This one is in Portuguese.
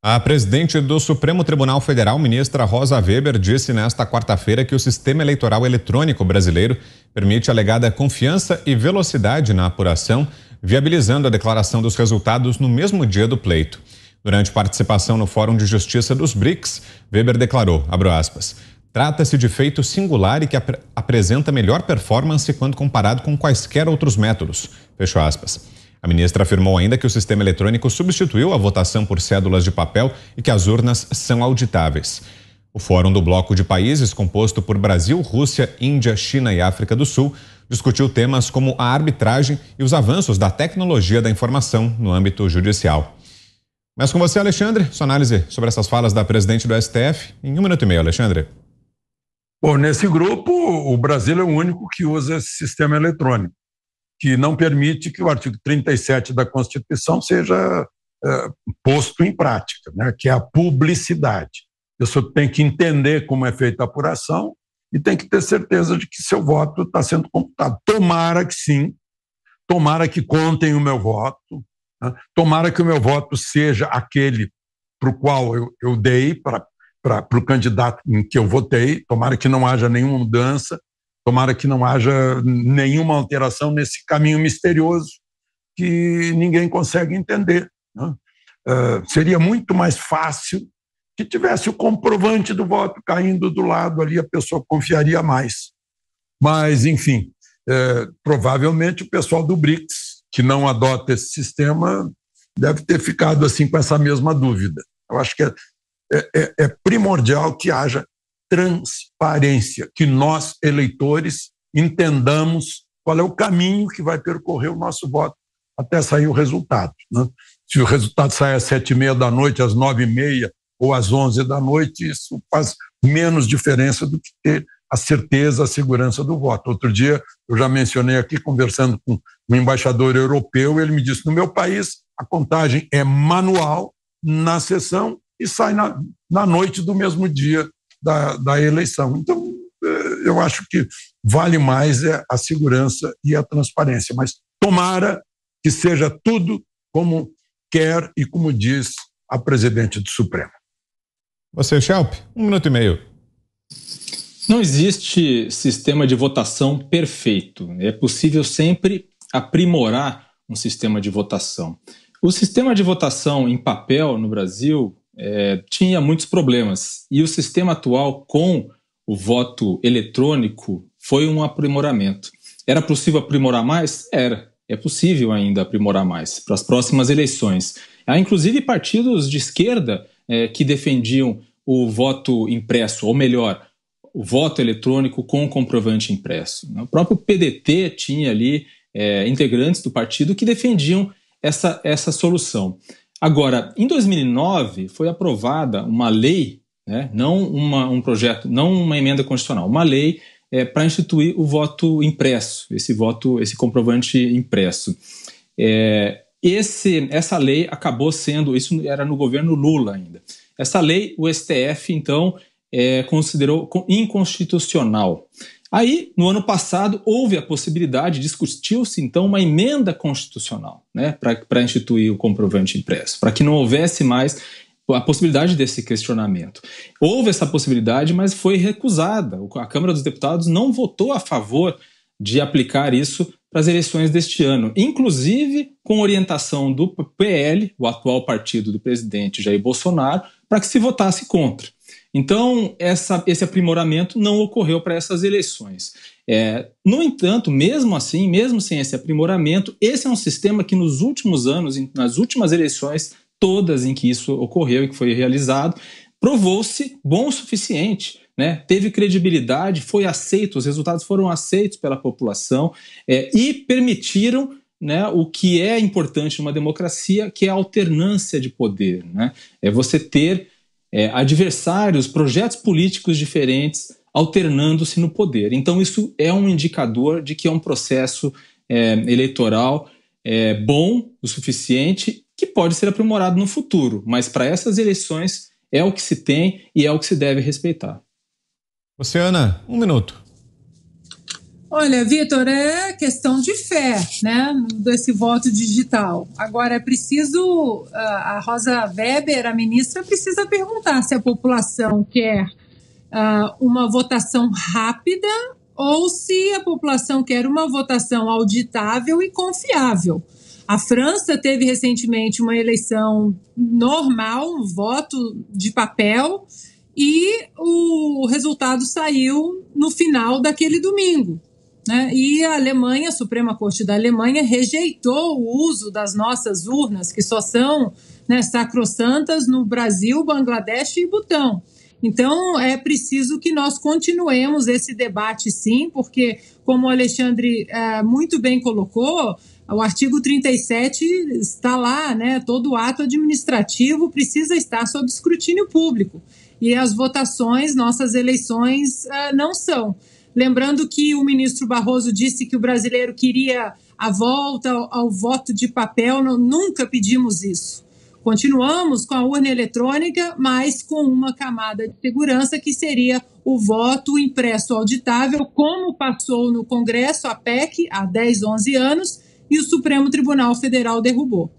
A presidente do Supremo Tribunal Federal, ministra Rosa Weber, disse nesta quarta-feira que o sistema eleitoral eletrônico brasileiro permite alegada confiança e velocidade na apuração, viabilizando a declaração dos resultados no mesmo dia do pleito. Durante participação no Fórum de Justiça dos BRICS, Weber declarou, aspas, trata-se de feito singular e que ap apresenta melhor performance quando comparado com quaisquer outros métodos, fecho aspas. A ministra afirmou ainda que o sistema eletrônico substituiu a votação por cédulas de papel e que as urnas são auditáveis. O Fórum do Bloco de Países, composto por Brasil, Rússia, Índia, China e África do Sul, discutiu temas como a arbitragem e os avanços da tecnologia da informação no âmbito judicial. Mas com você, Alexandre, sua análise sobre essas falas da presidente do STF em um minuto e meio, Alexandre. Bom, nesse grupo, o Brasil é o único que usa esse sistema eletrônico que não permite que o artigo 37 da Constituição seja é, posto em prática, né? que é a publicidade. A pessoa tem que entender como é feita a apuração e tem que ter certeza de que seu voto está sendo computado. Tomara que sim, tomara que contem o meu voto, né? tomara que o meu voto seja aquele para o qual eu, eu dei para o candidato em que eu votei, tomara que não haja nenhuma mudança, Tomara que não haja nenhuma alteração nesse caminho misterioso que ninguém consegue entender. Né? Uh, seria muito mais fácil que tivesse o comprovante do voto caindo do lado ali, a pessoa confiaria mais. Mas, enfim, é, provavelmente o pessoal do BRICS, que não adota esse sistema, deve ter ficado assim com essa mesma dúvida. Eu acho que é, é, é primordial que haja transparência, que nós, eleitores, entendamos qual é o caminho que vai percorrer o nosso voto até sair o resultado. Né? Se o resultado sair às sete e meia da noite, às nove e meia ou às onze da noite, isso faz menos diferença do que ter a certeza, a segurança do voto. Outro dia, eu já mencionei aqui, conversando com um embaixador europeu, ele me disse: no meu país, a contagem é manual na sessão e sai na, na noite do mesmo dia da, da eleição. Então, é, eu acho que vale mais é, a segurança e a transparência. Mas tomara que seja tudo como quer e como diz a presidente do Supremo. Você, Schelp, um minuto e meio. Não existe sistema de votação perfeito. É possível sempre aprimorar um sistema de votação. O sistema de votação em papel no Brasil é, tinha muitos problemas. E o sistema atual, com o voto eletrônico, foi um aprimoramento. Era possível aprimorar mais? Era. É possível ainda aprimorar mais para as próximas eleições. Há, inclusive, partidos de esquerda é, que defendiam o voto impresso, ou melhor, o voto eletrônico com comprovante impresso. O próprio PDT tinha ali é, integrantes do partido que defendiam essa, essa solução. Agora, em 2009 foi aprovada uma lei, né, não uma, um projeto, não uma emenda constitucional, uma lei é, eh, para instituir o voto impresso, esse voto, esse comprovante impresso. É, esse, essa lei acabou sendo, isso era no governo Lula ainda. Essa lei, o STF então é, considerou inconstitucional. Aí, no ano passado, houve a possibilidade, discutiu-se então uma emenda constitucional né, para instituir o comprovante impresso, para que não houvesse mais a possibilidade desse questionamento. Houve essa possibilidade, mas foi recusada. A Câmara dos Deputados não votou a favor de aplicar isso para as eleições deste ano, inclusive com orientação do PL, o atual partido do presidente Jair Bolsonaro, para que se votasse contra. Então, essa, esse aprimoramento não ocorreu para essas eleições. É, no entanto, mesmo assim, mesmo sem esse aprimoramento, esse é um sistema que nos últimos anos, nas últimas eleições, todas em que isso ocorreu e que foi realizado, provou-se bom o suficiente. Né? Teve credibilidade, foi aceito, os resultados foram aceitos pela população é, e permitiram né, o que é importante numa democracia, que é a alternância de poder. Né? É você ter é, adversários, projetos políticos diferentes alternando-se no poder. Então, isso é um indicador de que é um processo é, eleitoral é, bom o suficiente que pode ser aprimorado no futuro, mas para essas eleições é o que se tem e é o que se deve respeitar. Oceana, um minuto. Olha, Vitor, é questão de fé, né, desse voto digital. Agora, é preciso, a Rosa Weber, a ministra, precisa perguntar se a população quer uma votação rápida ou se a população quer uma votação auditável e confiável. A França teve recentemente uma eleição normal, um voto de papel, e o resultado saiu no final daquele domingo. Né? E a Alemanha, a Suprema Corte da Alemanha, rejeitou o uso das nossas urnas, que só são né, sacrossantas no Brasil, Bangladesh e Butão. Então, é preciso que nós continuemos esse debate, sim, porque, como o Alexandre é, muito bem colocou, o artigo 37 está lá, né? Todo ato administrativo precisa estar sob escrutínio público. E as votações, nossas eleições, eh, não são. Lembrando que o ministro Barroso disse que o brasileiro queria a volta ao, voto de papel, não, nunca pedimos isso. Continuamos com a urna eletrônica, mas com uma camada de segurança que seria o voto impresso auditável, como passou no Congresso, a PEC, há 10, 11 anos, e o Supremo Tribunal Federal derrubou.